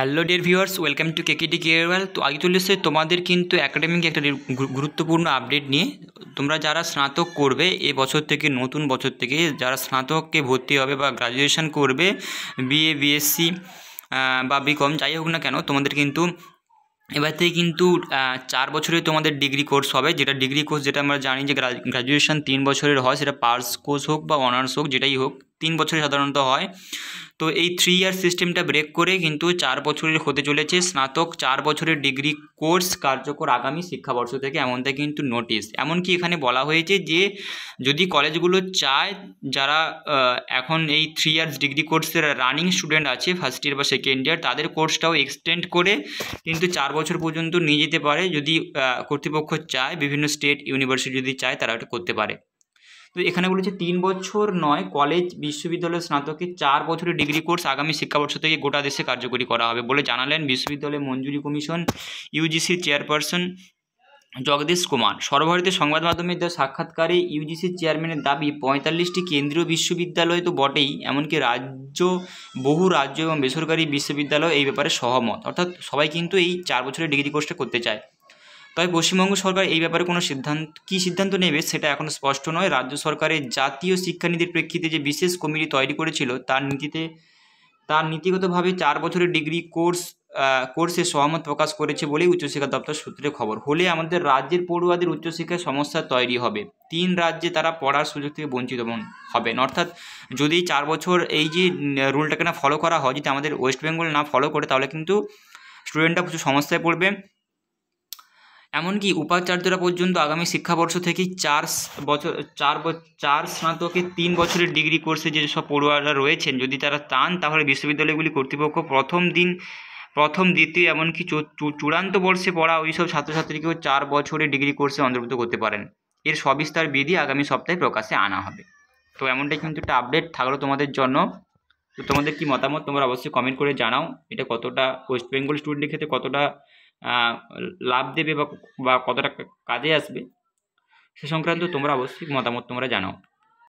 hello dear viewers welcome to KKD carewell তো আগে চলে এসে তোমাদের কিন্তু অ্যাকাডেমিক একটা গুরুত্বপূর্ণ আপডেট নিয়ে তোমরা যারা স্নাতক করবে এ বছর থেকে নতুন বছর থেকে যারা স্নাতককে ভর্তি হবে বা গ্রাজুয়েশন করবে বিএ বিএসসি বা বিকম যাই হোক না কেন তোমাদের কিন্তু এবার থেকে কিন্তু চার বছরে তোমাদের ডিগ্রি কোর্স হবে যেটা ডিগ্রি কোর্স যেটা আমরা জানি যে গ্রাজুয়েশন তিন বছরের হয় সেটা পার্স কোর্স হোক বা অনার্স হোক যেটাই হোক তিন বছরে সাধারণত হয় তো এই থ্রি ইয়ার সিস্টেমটা ব্রেক করে কিন্তু চার বছরের হতে চলেছে স্নাতক চার বছরের ডিগ্রি কোর্স কার্যকর আগামী শিক্ষাবর্ষ থেকে এমনটা কিন্তু নোটিশ এমনকি এখানে বলা হয়েছে যে যদি কলেজগুলো চায় যারা এখন এই থ্রি ইয়ার্স ডিগ্রি কোর্সের রানিং স্টুডেন্ট আছে ফার্স্ট ইয়ার বা সেকেন্ড ইয়ার তাদের কোর্সটাও এক্সটেন্ড করে কিন্তু চার বছর পর্যন্ত নিয়ে যেতে পারে যদি কর্তৃপক্ষ চায় বিভিন্ন স্টেট ইউনিভার্সিটি যদি চায় তারা এটা করতে পারে তো এখানে বলেছে তিন বছর নয় কলেজ বিশ্ববিদ্যালয়ের স্নাতকে চার বছরের ডিগ্রি কোর্স আগামী শিক্ষাবর্ষ থেকে গোটা দেশে কার্যকরী করা হবে বলে জানালেন বিশ্ববিদ্যালয় মঞ্জুরি কমিশন ইউজিসির চেয়ারপারসন জগদীশ কুমার সর্বভারতীয় সংবাদ মাধ্যমের দেওয়া সাক্ষাৎকারে ইউজিসির চেয়ারম্যানের দাবি পঁয়তাল্লিশটি কেন্দ্রীয় বিশ্ববিদ্যালয় তো বটেই এমনকি রাজ্য বহু রাজ্য এবং বেসরকারি বিশ্ববিদ্যালয় এই ব্যাপারে সহমত অর্থাৎ সবাই কিন্তু এই চার বছরের ডিগ্রি কোর্সটা করতে চায় তবে পশ্চিমবঙ্গ সরকার এই ব্যাপারে কোনো সিদ্ধান্ত কী সিদ্ধান্ত নেবে সেটা এখনও স্পষ্ট নয় রাজ্য সরকারের জাতীয় শিক্ষানীতির প্রেক্ষিতে যে বিশেষ কমিটি তৈরি করেছিল তার নীতিতে তার নীতিগতভাবে চার বছরের ডিগ্রি কোর্স কোর্সে সহমত প্রকাশ করেছে বলেই উচ্চশিক্ষা দপ্তর সূত্রে খবর হলে আমাদের রাজ্যের পড়ুয়াদের উচ্চশিক্ষায় সমস্যা তৈরি হবে তিন রাজ্যে তারা পড়ার সুযোগ থেকে বঞ্চিত হবেন অর্থাৎ যদি চার বছর এই যে রুলটাকে না ফলো করা হয় যদি আমাদের ওয়েস্ট বেঙ্গল না ফলো করে তাহলে কিন্তু স্টুডেন্টরা প্রচুর সমস্যায় পড়বে এমনকি উপাচার্যরা পর্যন্ত আগামী শিক্ষাবর্ষ থেকেই চার বছর চার চার স্নাতকে তিন বছরের ডিগ্রি কোর্সে যেসব পড়ুয়ারা রয়েছেন যদি তারা চান তাহলে বিশ্ববিদ্যালয়গুলি কর্তৃপক্ষ প্রথম দিন প্রথম দ্বিতীয় এমনকি চূড়ান্ত বর্ষে পড়া ওইসব ছাত্রছাত্রীকেও চার বছরের ডিগ্রি কোর্সে অন্তর্ভুক্ত করতে পারেন এর সবিস্তার বিধি আগামী সপ্তাহে প্রকাশে আনা হবে তো এমনটাই কিন্তু একটা আপডেট থাকলো তোমাদের জন্য তো তোমাদের কি মতামত তোমরা অবশ্যই কমেন্ট করে জানাও এটা কতটা ওয়েস্ট বেঙ্গল স্টুডেন্টের ক্ষেত্রে কতটা লাভ দেবে বা কতটা কাজে আসবে সে সংক্রান্ত তোমরা অবশ্যই মতামত তোমরা জানাও